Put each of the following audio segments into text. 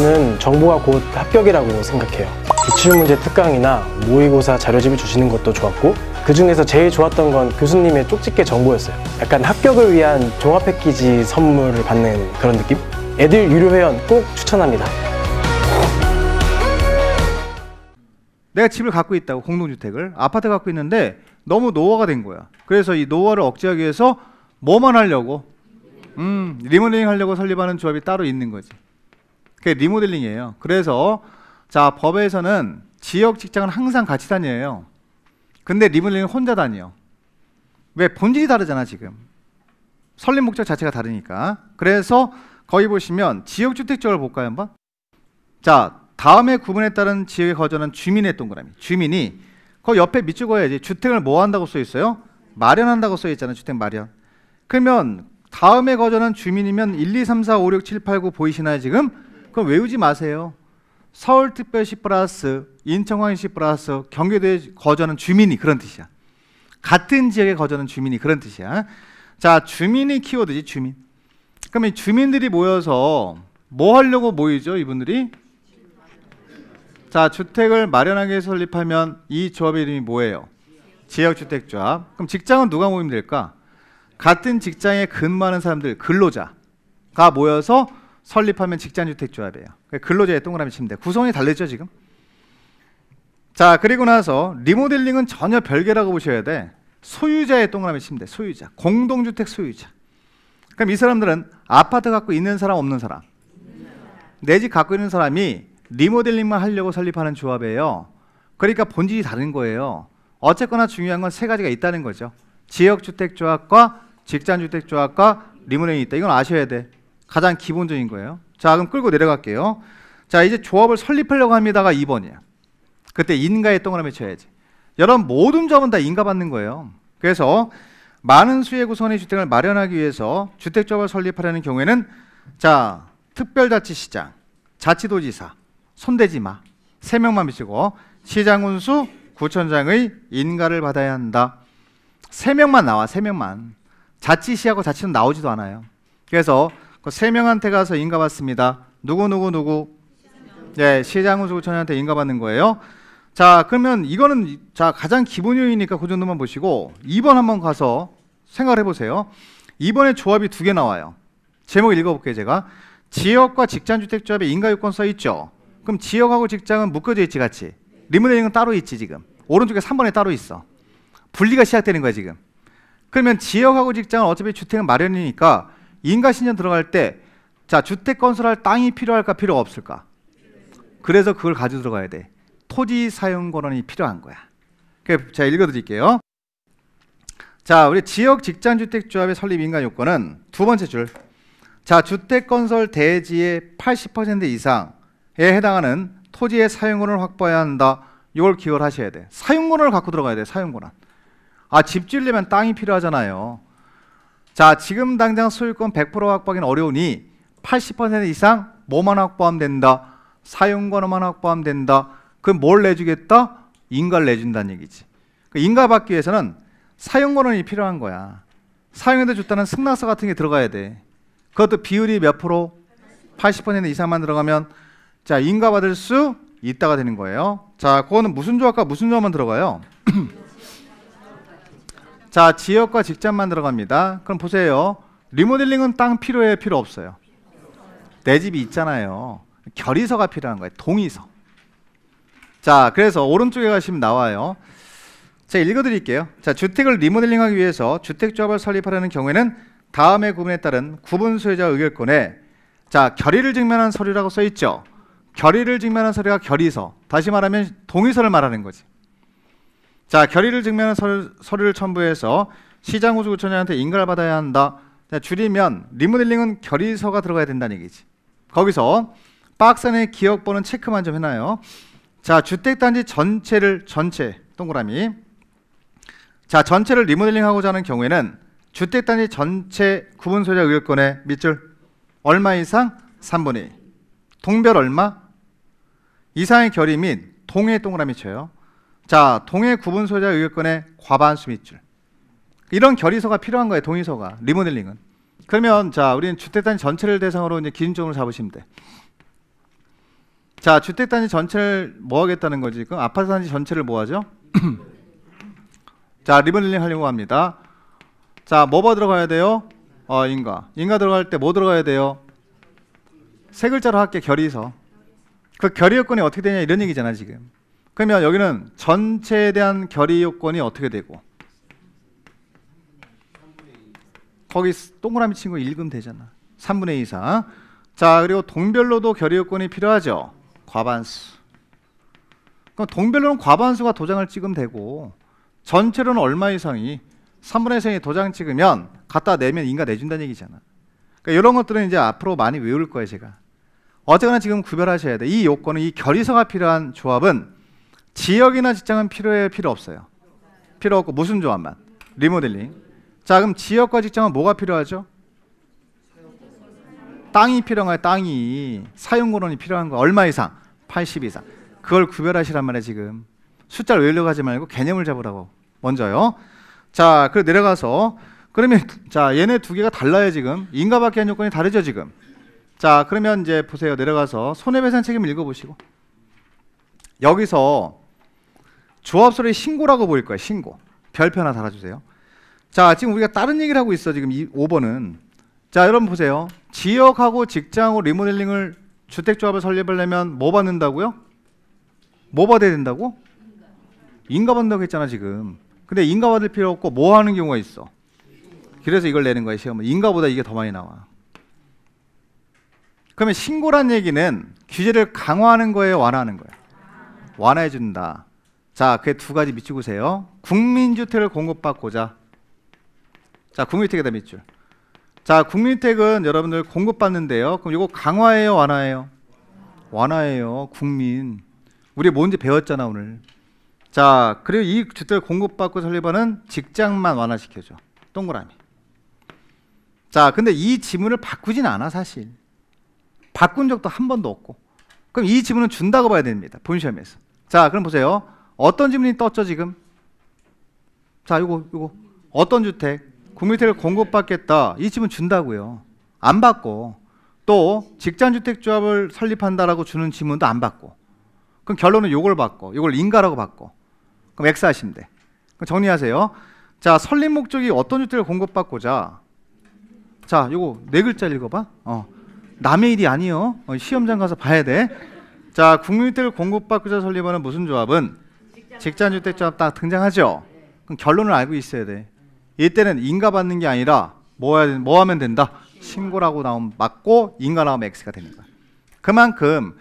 저는 정보가 곧 합격이라고 생각해요 기출문제 특강이나 모의고사 자료집을 주시는 것도 좋았고 그 중에서 제일 좋았던 건 교수님의 쪽집게 정보였어요 약간 합격을 위한 종합 패키지 선물을 받는 그런 느낌? 애들 유료 회원 꼭 추천합니다 내가 집을 갖고 있다고 공동주택을 아파트 갖고 있는데 너무 노화가 된 거야 그래서 이 노화를 억제하기 위해서 뭐만 하려고 음 리모델링 하려고 설립하는 조합이 따로 있는 거지 그게 리모델링이에요. 그래서 자 법에서는 지역 직장은 항상 같이 다녀요. 근데 리모델링은 혼자 다녀. 왜 본질이 다르잖아 지금. 설립 목적 자체가 다르니까. 그래서 거기 보시면 지역 주택쪽을 볼까요 한번? 자 다음에 구분에 따른 지역의 거저는 주민의 동그라미. 주민이 그 옆에 밑줄 어야지 주택을 뭐 한다고 써 있어요? 마련한다고 써 있잖아요. 주택 마련. 그러면 다음에 거저는 주민이면 1, 2, 3, 4, 5, 6, 7, 8, 9 보이시나요 지금? 그럼 외우지 마세요. 서울특별시 플러스 인천광역시 플러스 경기도에 거주하는 주민이 그런 뜻이야. 같은 지역에 거주하는 주민이 그런 뜻이야. 자, 주민이 키워드지 주민. 그러면 주민들이 모여서 뭐 하려고 모이죠, 이분들이? 자, 주택을 마련하게 설립하면 이 조합의 이름이 뭐예요? 지역주택조합. 그럼 직장은 누가 모이면 될까? 같은 직장에 근무하는 사람들, 근로자가 모여서 설립하면 직장주택조합이에요. 그러니까 근로자의 동그라미 침대. 구성이 달라죠 지금. 자 그리고 나서 리모델링은 전혀 별개라고 보셔야 돼. 소유자의 동그라미 침대. 소유자. 공동주택 소유자. 그럼 이 사람들은 아파트 갖고 있는 사람 없는 사람. 내 집 갖고 있는 사람이 리모델링만 하려고 설립하는 조합이에요. 그러니까 본질이 다른 거예요. 어쨌거나 중요한 건 세 가지가 있다는 거죠. 지역주택조합과 직장주택조합과 리모델링이 있다. 이건 아셔야 돼. 가장 기본적인 거예요. 자, 그럼 끌고 내려갈게요. 자, 이제 조합을 설립하려고 합니다가 2번이야. 그때 인가의 동그라미 쳐야지. 여러분 모든 점은 다 인가 받는 거예요. 그래서 많은 수의 구성의 주택을 마련하기 위해서 주택조합을 설립하려는 경우에는 자, 특별자치시장, 자치도지사, 손대지 마. 세 명만 미치고 시장 운수 구청장의 인가를 받아야 한다. 세 명만 나와, 세 명만. 자치시하고 자치는 나오지도 않아요. 그래서 그 세 명한테 가서 인가 받습니다. 누구 누구 누구? 네, 예, 시장 우수구청한테 인가 받는 거예요. 자, 그러면 이거는 자 가장 기본 요인이니까 그 정도만 보시고 2번 한번 가서 생각해 보세요. 2번에 조합이 두 개 나와요. 제목 읽어볼게요, 제가. 지역과 직장주택조합에 인가요건 써 있죠. 그럼 지역하고 직장은 묶어져 있지 같이. 리모델링은 따로 있지 지금. 오른쪽에 3번에 따로 있어. 분리가 시작되는 거야 지금. 그러면 지역하고 직장은 어차피 주택은 마련이니까 인가신청 들어갈 때 자, 주택 건설할 땅이 필요할까 필요가 없을까? 그래서 그걸 가지고 들어가야 돼. 토지 사용 권한이 필요한 거야. 제가 읽어 드릴게요. 자, 우리 지역 직장 주택 조합의 설립 인가 요건은 두 번째 줄. 자, 주택 건설 대지의 80% 이상에 해당하는 토지의 사용권을 확보해야 한다. 이걸 기억을 하셔야 돼. 사용권을 갖고 들어가야 돼. 사용권한. 아, 집 지으려면 땅이 필요하잖아요. 자, 지금 당장 소유권 100% 확보하기는 어려우니 80% 이상 뭐만 확보하면 된다. 사용권만 확보하면 된다. 그럼 뭘 내주겠다? 인가를 내준다는 얘기지. 그 인가 받기 위해서는 사용권이 필요한 거야. 사용해도 좋다는 승낙서 같은 게 들어가야 돼. 그것도 비율이 몇 프로? 80% 이상만 들어가면 자 인가 받을 수 있다가 되는 거예요. 자, 그거는 무슨 조합과 무슨 조합만 들어가요? 자, 지역과 직장만 들어갑니다. 그럼 보세요. 리모델링은 땅필요해 필요 없어요? 내 집이 있잖아요. 결의서가 필요한 거예요. 동의서. 자, 그래서 오른쪽에 가시면 나와요. 자, 읽어드릴게요. 자, 주택을 리모델링하기 위해서 주택조합을 설립하려는 경우에는 다음의 구분에 따른 구분 소유자 의결권에 자, 결의를 증명한 서류라고 써 있죠. 결의를 증명한 서류가 결의서. 다시 말하면 동의서를 말하는 거지. 자 결의를 증명한 서류, 서류를 첨부해서 시장 호수구청장한테 인가를 받아야 한다. 줄이면 리모델링은 결의서가 들어가야 된다는 얘기지. 거기서 박스 안에 기억번호 체크만 좀 해놔요. 자 주택단지 전체를 전체 동그라미 자 전체를 리모델링하고자 하는 경우에는 주택단지 전체 구분소유자 의결권의 밑줄 얼마 이상 3분의 2. 동별 얼마 이상의 결의 및 동의 동그라미 쳐요 자, 동해 구분 소유자 의결권의 과반수 밑줄. 이런 결의서가 필요한 거예요. 동의서가 리모델링은. 그러면 자, 우리는 주택 단지 전체를 대상으로 이제 기준점을 잡으시면 돼. 자, 주택 단지 전체를 뭐 하겠다는 거지? 그럼 아파트 단지 전체를 뭐 하죠? 자, 리모델링 하려고 합니다. 자, 뭐가 들어가야 돼요? 어, 인가. 인가 들어갈 때 뭐 들어가야 돼요? 세 글자로 할게 결의서. 그 결의요건이 어떻게 되냐 이런 얘기잖아, 지금. 그러면 여기는 전체에 대한 결의 요건이 어떻게 되고 거기 동그라미 친거 읽으면 되잖아. 3분의 2 이상. 자, 그리고 동별로도 결의 요건이 필요하죠. 과반수. 그럼 동별로는 과반수가 도장을 찍으면 되고 전체로는 얼마 이상이 3분의 1이 도장 찍으면 갖다 내면 인가 내준다는 얘기잖아. 그러니까 이런 것들은 이제 앞으로 많이 외울 거예요, 제가. 어쨌거나 지금 구별하셔야 돼. 이 요건은 이 결의서가 필요한 조합은 지역이나 직장은 필요해 필요 없어요. 필요 없고 무슨 조합만 리모델링. 자 그럼 지역과 직장은 뭐가 필요하죠? 땅이 필요한 거 땅이 사용권이 필요한 거 얼마 이상 80 이상 그걸 구별하시란 말이에요 지금 숫자를 외우려고 하지 말고 개념을 잡으라고 먼저요 자 그리고 내려가서 그러면 자 얘네 두 개가 달라요 지금 인가받기 한 요건이 다르죠 지금 자 그러면 이제 보세요 내려가서 손해배상 책임 읽어보시고 여기서 조합소리 신고라고 보일 거예요. 신고. 별표 하나 달아주세요. 자, 지금 우리가 다른 얘기를 하고 있어. 지금 이 5번은. 자, 여러분 보세요. 지역하고 직장으로 리모델링을 주택조합을 설립하려면 뭐 받는다고요? 뭐 받아야 된다고? 인가 받는다고 했잖아, 지금. 근데 인가 받을 필요 없고 뭐 하는 경우가 있어. 그래서 이걸 내는 거야, 시험은. 인가보다 이게 더 많이 나와. 그러면 신고란 얘기는 규제를 강화하는 거예요, 완화하는 거예요? 완화해 준다. 자, 그게 두 가지 밑줄 보세요. 국민주택을 공급받고자. 자, 국민주택에다 밑줄. 자, 국민주택은 여러분들 공급받는데요. 그럼 이거 강화해요완화해요완화해요 국민. 우리 뭔지 배웠잖아, 오늘. 자, 그리고 이 주택을 공급받고 설립하는 직장만 완화시켜줘. 동그라미. 자, 근데 이 지문을 바꾸진 않아, 사실. 바꾼 적도 한 번도 없고. 그럼 이 지문은 준다고 봐야 됩니다. 본시험에서. 자, 그럼 보세요. 어떤 질문이 떴죠 지금? 자 이거 이거 어떤 주택? 국민주택을 공급받겠다 이 집은 준다고요 안 받고 또 직장주택조합을 설립한다라고 주는 지문도 안 받고 그럼 결론은 요걸 받고 요걸 인가라고 받고 그럼 X 하시면 돼 그럼 정리하세요 자 설립 목적이 어떤 주택을 공급받고자 자 요거 네 글자 읽어봐 어 남의 일이 아니요 어, 시험장 가서 봐야 돼자 국민주택을 공급받고자 설립하는 무슨 조합은 직장주택자 딱 등장하죠. 그럼 결론을 알고 있어야 돼. 이때는 인가받는 게 아니라 뭐, 야뭐 하면 된다? 신고라고 나오 맞고 인가 나오면 X가 되는 거야. 그만큼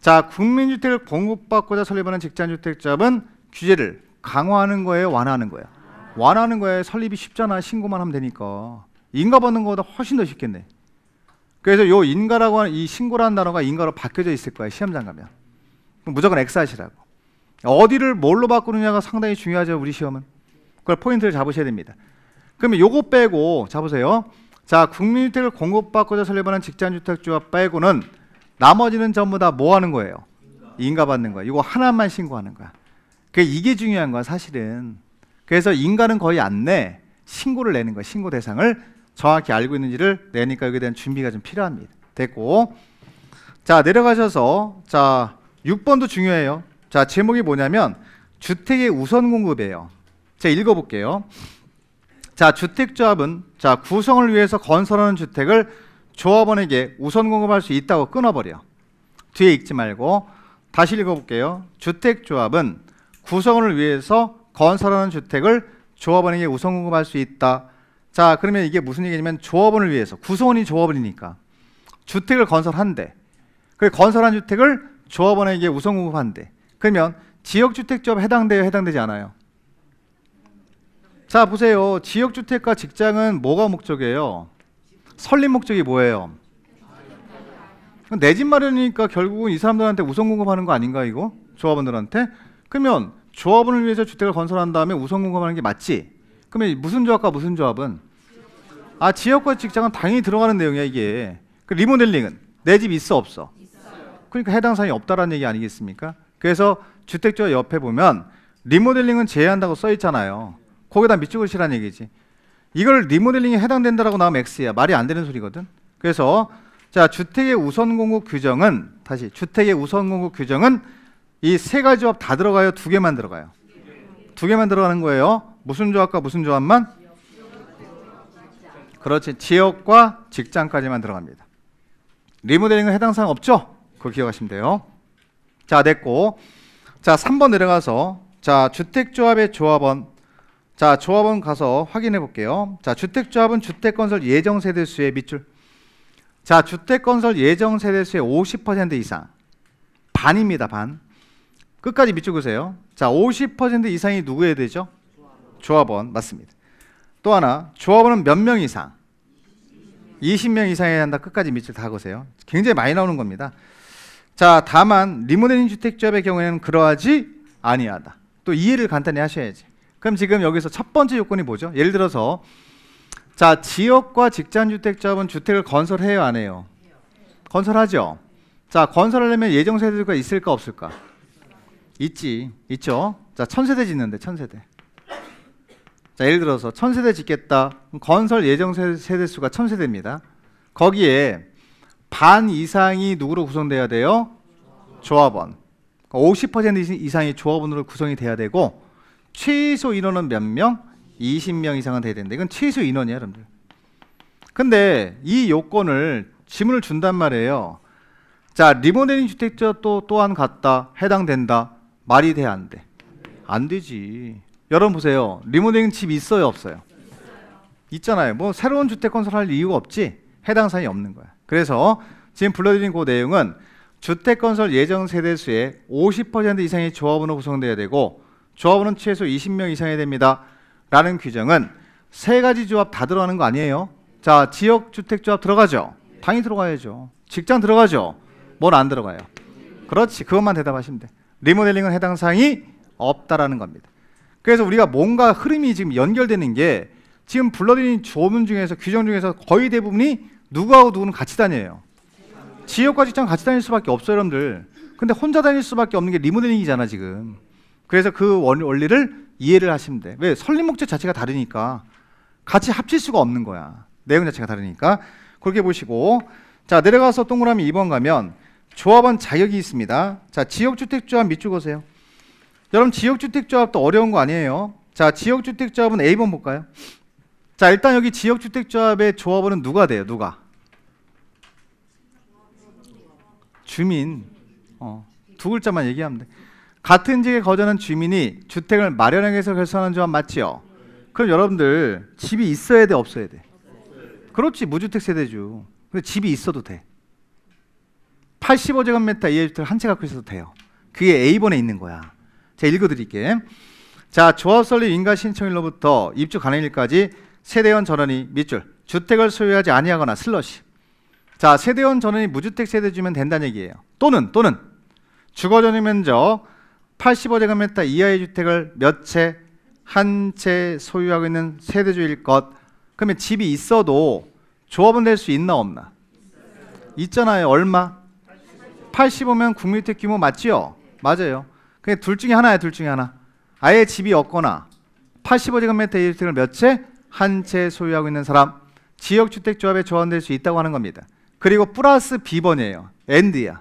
자 국민주택을 공급받고자 설립하는 직장주택자은 규제를 강화하는 거에 완화하는 거야. 완화하는 거에 설립이 쉽잖아. 신고만 하면 되니까. 인가 받는 거보다 훨씬 더 쉽겠네. 그래서 요 인가라고 하는 이 신고라는 단어가 인가로 바뀌어져 있을 거야. 시험장 가면. 무조건 X 하시라고. 어디를 뭘로 바꾸느냐가 상당히 중요하죠. 우리 시험은. 그걸 포인트를 잡으셔야 됩니다. 그러면 요거 빼고 잡으세요. 자, 국민주택을 공급받고자 설립하는 직장주택조합 빼고는 나머지는 전부 다 뭐 하는 거예요? 인가받는 거야. 이거 하나만 신고하는 거야. 그 이게 중요한 거야, 사실은. 그래서 인가는 거의 안 내. 신고를 내는 거야. 신고 대상을 정확히 알고 있는지를 내니까 여기에 대한 준비가 좀 필요합니다. 됐고. 자, 내려가셔서 자, 6번도 중요해요. 자, 제목이 뭐냐면 주택의 우선 공급이에요. 제가 읽어볼게요. 자, 주택조합은 자 구성을 위해서 건설하는 주택을 조합원에게 우선 공급할 수 있다고 끊어버려. 뒤에 읽지 말고 다시 읽어볼게요. 주택조합은 구성을 위해서 건설하는 주택을 조합원에게 우선 공급할 수 있다. 자, 그러면 이게 무슨 얘기냐면 조합원을 위해서 구성원이 조합원이니까 주택을 건설한대. 그래 건설한 주택을 조합원에게 우선 공급한대. 그러면 지역주택조합 해당돼요? 해당되지 않아요? 자 보세요. 지역주택과 직장은 뭐가 목적이에요? 설립 목적이 뭐예요? 내 집 마련이니까 결국은 이 사람들한테 우선 공급하는 거 아닌가 이거? 조합원들한테? 그러면 조합원을 위해서 주택을 건설한 다음에 우선 공급하는 게 맞지? 그러면 무슨 조합과 무슨 조합은? 아 지역과 직장은 당연히 들어가는 내용이야 이게. 그 리모델링은 내 집 있어 없어? 있어요. 그러니까 해당 사항이 없다라는 얘기 아니겠습니까? 그래서 주택조 옆에 보면 리모델링은 제외한다고 써 있잖아요. 거기다 밑줄을 치라는 얘기지. 이걸 리모델링에 해당된다라고 나오면 X야. 말이 안 되는 소리거든. 그래서 자, 주택의 우선 공급 규정은 다시 주택의 우선 공급 규정은 이 세 가지 조합 다 들어가요. 두 개만 들어가요. 두 개만 들어가는 거예요. 무슨 조합과 무슨 조합만? 그렇지. 지역과 직장까지만 들어갑니다. 리모델링은 해당 사항 없죠? 그거 기억하시면 돼요. 자, 됐고. 자, 3번 내려가서 자, 주택조합의 조합원 자, 조합원 가서 확인해 볼게요. 자, 주택조합은 주택건설 예정 세대수의 밑줄. 자, 주택건설 예정 세대수의 50% 이상. 반입니다, 반. 끝까지 밑줄 보세요 자, 50% 이상이 누구에 되죠? 조합원. 맞습니다. 또 하나, 조합원은 몇 명 이상? 20명, 이상이야 한다. 끝까지 밑줄 다보세요 굉장히 많이 나오는 겁니다. 자, 다만 리모델링 주택조합의 경우에는 그러하지 아니하다. 또 이해를 간단히 하셔야지. 그럼 지금 여기서 첫 번째 요건이 뭐죠? 예를 들어서 자, 지역과 직장 주택조합은 주택을 건설해요, 안 해요? 건설하죠. 자, 건설하려면 예정 세대가 있을까 없을까? 있지. 있죠. 자, 천세대 짓는데 천세대. 자, 예를 들어서 천세대 짓겠다. 건설 예정 세대 수가 천세대입니다. 거기에 반 이상이 누구로 구성돼야 돼요? 조합원. 50% 그러니까 이상이 조합원으로 구성이 돼야 되고 최소 인원은 몇 명? 20명 이상은 돼야 되는데 이건 최소 인원이야, 여러분들. 근데 이 요건을 지문을 준단 말이에요. 자, 리모델링 주택자 또 또한 같다. 해당된다. 말이 돼안 돼? 안 되지. 여러분 보세요. 리모델링 집 있어요, 없어요? 있잖아요. 뭐 새로운 주택 건설할 이유가 없지. 해당 사항이 없는 거야. 그래서 지금 불러드린 그 내용은 주택 건설 예정 세대수의 50% 이상이 조합원으로 구성되어야 되고 조합원은 최소 20명 이상이 됩니다. 라는 규정은 세 가지 조합 다 들어가는 거 아니에요? 자, 지역 주택 조합 들어가죠. 당연히 들어가야죠. 직장 들어가죠. 뭘 안 들어가요? 그렇지. 그것만 대답하시면 돼. 리모델링은 해당 사항이 없다라는 겁니다. 그래서 우리가 뭔가 흐름이 지금 연결되는 게 지금 불러드린 조문 중에서 규정 중에서 거의 대부분이 누구하고 누구는 같이 다녀요. 지역과 직장 같이 다닐 수밖에 없어요, 여러분들. 근데 혼자 다닐 수밖에 없는 게 리모델링이잖아, 지금. 그래서 그 원리를 이해를 하시면 돼. 왜? 설립 목적 자체가 다르니까 같이 합칠 수가 없는 거야. 내용 자체가 다르니까. 그렇게 보시고 자, 내려가서 동그라미 2번 가면 조합원 자격이 있습니다. 자, 지역주택조합 밑줄 보세요. 여러분 지역주택조합도 어려운 거 아니에요. 자, 지역주택조합은 A번 볼까요? 자, 일단 여기 지역주택조합의 조합원은 누가 돼요? 누가? 주민. 어, 두 글자만 얘기하면 돼. 같은 지역에 거주하는 주민이 주택을 마련하기위해서 결성하는 조합 맞지요? 그럼 여러분들 집이 있어야 돼, 없어야 돼? 그렇지, 무주택 세대주. 근데 집이 있어도 돼. 85제곱미터 이하 주택 한채 갖고 있어도 돼요. 그게 A번에 있는 거야. 제가 읽어드릴게. 자, 조합 설립 인가 신청일로부터 입주 가능일까지 세대원 전원이 밑줄 주택을 소유하지 아니하거나 슬러시 자 세대원 전원이 무주택 세대주면 된다는 얘기예요 또는 또는 주거 전용 면적 85제곱미터 이하의 주택을 몇 채 한 채 소유하고 있는 세대주일 것 그러면 집이 있어도 조합은 될 수 있나 없나 있잖아요 얼마 85면 국민주택 규모 맞지요 맞아요 그게 둘 중에 하나야 둘 중에 하나 아예 집이 없거나 85제곱미터 이하의 주택을 몇채 한채 소유하고 있는 사람 지역주택조합에 조합될 수 있다고 하는 겁니다. 그리고 플러스 비번이에요 엔드야.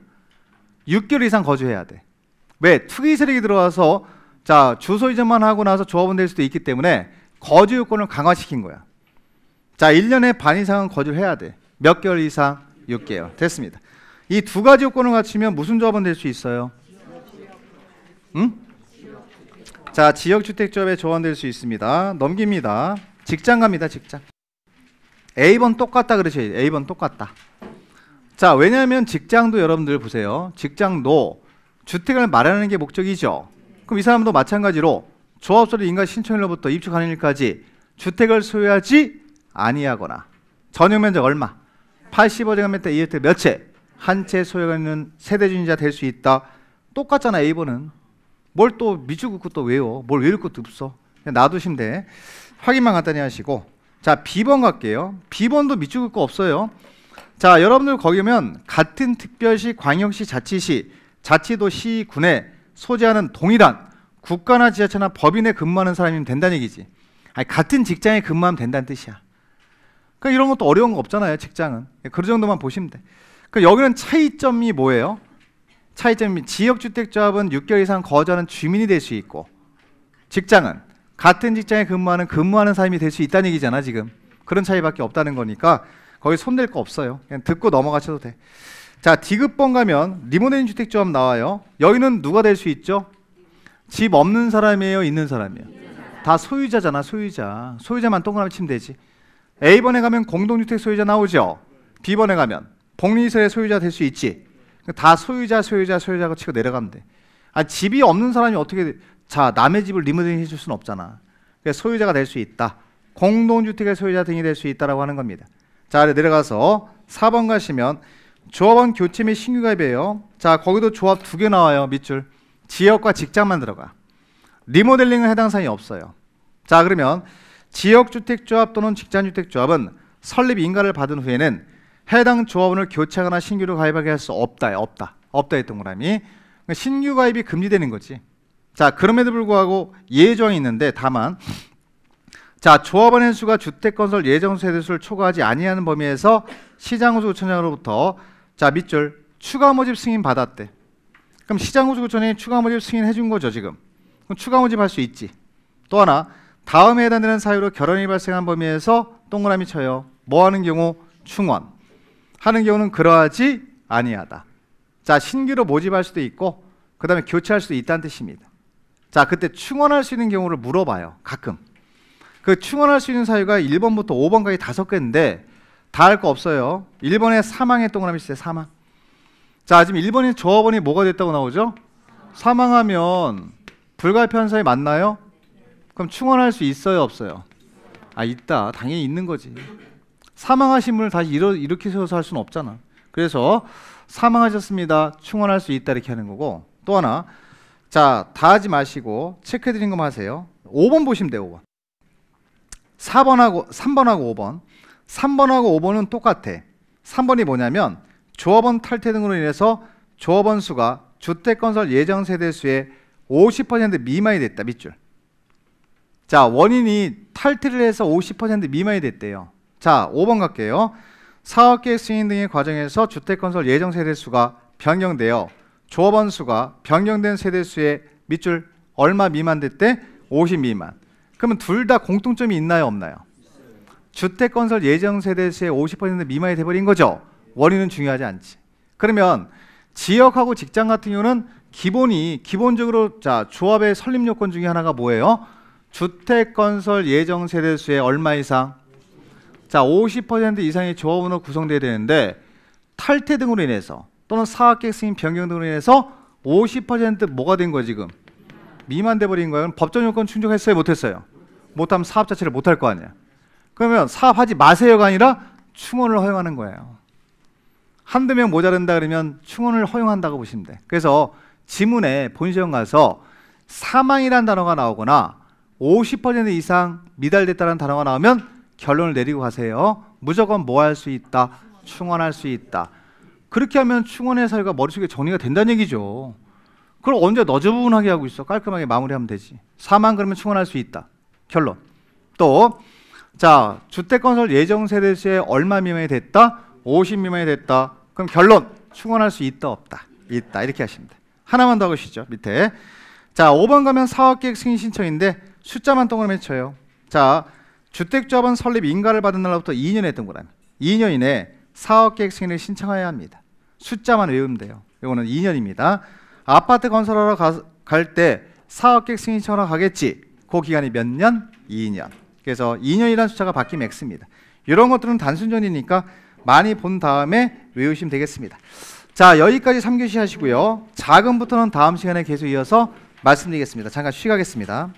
6개월 이상 거주해야 돼. 왜? 투기 세력이 들어와서 자 주소 이전만 하고 나서 조합원 될 수도 있기 때문에 거주 요건을 강화시킨 거야. 자 1년에 반 이상은 거주 해야 돼. 몇 개월 이상? 6개월. 됐습니다. 이 두 가지 요건을 갖추면 무슨 조합원 될 수 있어요? 응? 자 지역주택조합에 조합될수 있습니다. 넘깁니다. 직장 갑니다, 직장. A번 똑같다 그러셔야 돼요. A번 똑같다. 자, 왜냐하면 직장도 여러분들 보세요. 직장도 주택을 마련하는게 목적이죠. 그럼 이 사람도 마찬가지로 조합소를 인가 신청일로부터 입주 하는일까지 주택을 소유하지 아니하거나 전용 면적 얼마? 8 5제곱미터 이하의 몇 채? 한 채 소유하는 세대주인자 될 수 있다. 똑같잖아 A번은. 뭘 또 미주고 국또 왜요? 뭘 외울 것도 없어. 놔두신면 확인만 간단히 하시고. 자, 비번 갈게요. 비번도 밑줄 거 없어요. 자, 여러분들 거기 오면 같은 특별시, 광역시, 자치시, 자치도, 시, 군에 소재하는 동일한 국가나 지자체나 법인에 근무하는 사람이면 된다는 얘기지. 아니, 같은 직장에 근무하면 된다는 뜻이야. 그러니까 이런 것도 어려운 거 없잖아요, 직장은. 그 정도만 보시면 돼. 그러니까 여기는 차이점이 뭐예요? 차이점이 지역주택조합은 6개월 이상 거주하는 주민이 될 수 있고 직장은 같은 직장에 근무하는 근무하는 사람이 될 수 있다는 얘기잖아 지금 그런 차이밖에 없다는 거니까 거기 손댈 거 없어요 그냥 듣고 넘어가셔도 돼자 디귿번 가면 리모델링 주택조합 나와요 여기는 누가 될 수 있죠? 집 없는 사람이에요 있는 사람이에요 다 소유자잖아 소유자 소유자만 동그라미 치면 되지 A번에 가면 공동주택 소유자 나오죠 B번에 가면 복리시설의 소유자 될 수 있지 다 소유자 소유자 소유자가 치고 내려가면 돼 아, 집이 없는 사람이 어떻게 돼? 자 남의 집을 리모델링 해줄 수는 없잖아. 그래서 소유자가 될 수 있다. 공동주택의 소유자 등이 될 수 있다라고 하는 겁니다. 자 아래 내려가서 4번 가시면 조합원 교체 및 신규 가입이에요. 자 거기도 조합 두 개 나와요 밑줄. 지역과 직장만 들어가. 리모델링은 해당 사항이 없어요. 자 그러면 지역주택조합 또는 직장주택조합은 설립 인가를 받은 후에는 해당 조합원을 교체하거나 신규로 가입하게 할 수 없다. 없다. 없다 했던 거라미. 그러니까 신규 가입이 금지되는 거지. 자, 그럼에도 불구하고 예정이 있는데 다만 자, 조합원의 수가 주택 건설 예정 세대수를 초과하지 아니하는 범위에서 시장호수구청장으로부터 자, 밑줄 추가 모집 승인 받았대. 그럼 시장호수구청장이 추가 모집 승인해 준 거죠, 지금. 그럼 추가 모집할 수 있지. 또 하나 다음에 해당되는 사유로 결혼이 발생한 범위에서 동그라미 쳐요. 뭐 하는 경우 충원 하는 경우는 그러하지 아니하다. 자 신규로 모집할 수도 있고 그 다음에 교체할 수도 있다는 뜻입니다. 자, 그때 충원할 수 있는 경우를 물어봐요. 가끔. 그 충원할 수 있는 사유가 1번부터 5번까지 다섯 개인데 다 할 거 없어요. 1번에 사망의 동그라미 있어요. 사망. 자, 지금 1번이 조합원이 뭐가 됐다고 나오죠? 사망하면 불가피한 사유 맞나요? 그럼 충원할 수 있어요, 없어요? 아, 있다. 당연히 있는 거지. 사망하신 분을 다시 일어, 이렇게 세워서 할 수는 없잖아. 그래서 사망하셨습니다. 충원할 수 있다 이렇게 하는 거고 또 하나 자, 다 하지 마시고 체크해 드린 것만 하세요. 5번 보시면 돼요, 5번. 4번하고 3번하고 5번. 3번하고 5번은 똑같아. 3번이 뭐냐면 조합원 탈퇴 등으로 인해서 조합원 수가 주택 건설 예정 세대 수의 50% 미만이 됐다. 밑줄. 자, 원인이 탈퇴를 해서 50% 미만이 됐대요. 자, 5번 갈게요. 사업계획 승인 등의 과정에서 주택 건설 예정 세대 수가 변경되어 조합원 수가 변경된 세대 수의 밑줄 얼마 미만 될 때50 미만. 그러면 둘 다 공통점이 있나요, 없나요? 주택 건설 예정 세대 수의 50% 미만이 돼 버린 거죠. 원인은 중요하지 않지. 그러면 지역하고 직장 같은 경우는 기본이 기본적으로 자, 조합의 설립 요건 중에 하나가 뭐예요? 주택 건설 예정 세대 수의 얼마 이상? 자, 50% 이상의 조합원으로 구성돼야 되는데 탈퇴 등으로 인해서 또는 사학객승인 변경 등으로 인해서 50% 뭐가 된 거예요 지금? 미만 돼버린 거예요. 법적 요건 충족했어요 못했어요? 못하면 사업 자체를 못할 거 아니야. 그러면 사업하지 마세요가 아니라 충원을 허용하는 거예요. 한두 명 모자른다 그러면 충원을 허용한다고 보시면 돼. 그래서 지문에 본시험 가서 사망이란 단어가 나오거나 50% 이상 미달됐다는 단어가 나오면 결론을 내리고 가세요. 무조건 뭐 할 수 있다? 충원할 수 있다. 그렇게 하면 충원의 사유가 머릿속에 정리가 된다는 얘기죠. 그걸 언제 너저분하게 하고 있어. 깔끔하게 마무리하면 되지. 사만 그러면 충원할 수 있다. 결론. 또, 자, 주택 건설 예정 세대 시에 얼마 미만이 됐다? 50 미만이 됐다. 그럼 결론. 충원할 수 있다, 없다. 있다. 이렇게 하시면 돼. 하나만 더하 시죠. 밑에. 자, 5번 가면 사업계획 승인 신청인데 숫자만 동그라미 쳐요. 자, 주택조합은 설립 인가를 받은 날로부터 2년 했던 거라 2년 이내 사업계획 승인을 신청해야 합니다. 숫자만 외우면 돼요. 이거는 2년입니다. 아파트 건설하러 갈 때 사업계획 승인 청하러 가겠지. 그 기간이 몇 년? 2년. 그래서 2년이라는 숫자가 바뀌면 X입니다. 이런 것들은 단순전이니까 많이 본 다음에 외우시면 되겠습니다. 자 여기까지 3교시 하시고요. 자금부터는 다음 시간에 계속 이어서 말씀드리겠습니다. 잠깐 쉬가겠습니다.